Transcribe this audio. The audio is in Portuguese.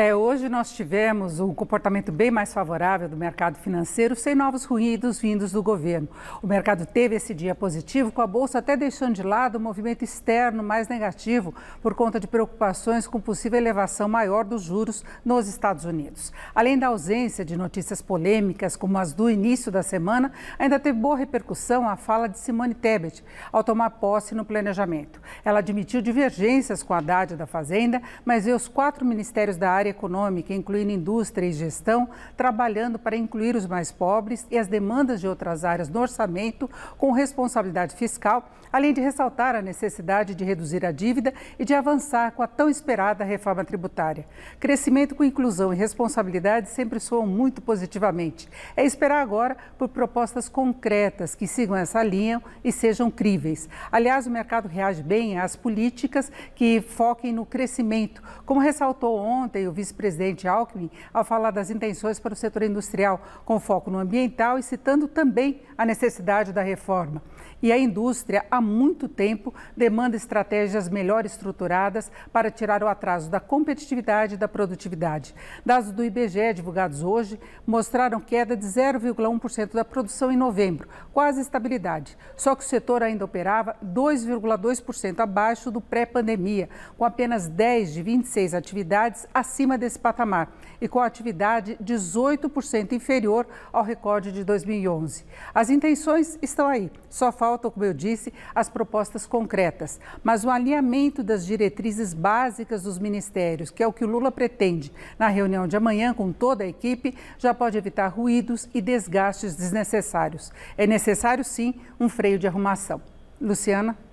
É, hoje nós tivemos um comportamento bem mais favorável do mercado financeiro, sem novos ruídos vindos do governo. O mercado teve esse dia positivo, com a bolsa até deixando de lado o movimento externo mais negativo por conta de preocupações com possível elevação maior dos juros nos Estados Unidos. Além da ausência de notícias polêmicas como as do início da semana, ainda teve boa repercussão a fala de Simone Tebet ao tomar posse no planejamento. Ela admitiu divergências com a Haddad da Fazenda, mas vê os quatro ministérios da área área econômica, incluindo indústria e gestão, trabalhando para incluir os mais pobres e as demandas de outras áreas no orçamento com responsabilidade fiscal, além de ressaltar a necessidade de reduzir a dívida e de avançar com a tão esperada reforma tributária. Crescimento com inclusão e responsabilidade sempre soam muito positivamente. É esperar agora por propostas concretas que sigam essa linha e sejam críveis. Aliás, o mercado reage bem às políticas que foquem no crescimento, como ressaltou ontem o vice-presidente Alckmin ao falar das intenções para o setor industrial, com foco no ambiental e citando também a necessidade da reforma. E a indústria, há muito tempo, demanda estratégias melhor estruturadas para tirar o atraso da competitividade e da produtividade. Dados do IBGE divulgados hoje mostraram queda de 0,1% da produção em novembro, quase estabilidade. Só que o setor ainda operava 2,2% abaixo do pré-pandemia, com apenas 10 de 26 atividades acima acima desse patamar e com atividade 18% inferior ao recorde de 2011. As intenções estão aí, só faltam, como eu disse, as propostas concretas. Mas o alinhamento das diretrizes básicas dos ministérios, que é o que o Lula pretende na reunião de amanhã com toda a equipe, já pode evitar ruídos e desgastes desnecessários. É necessário, sim, um freio de arrumação. Luciana?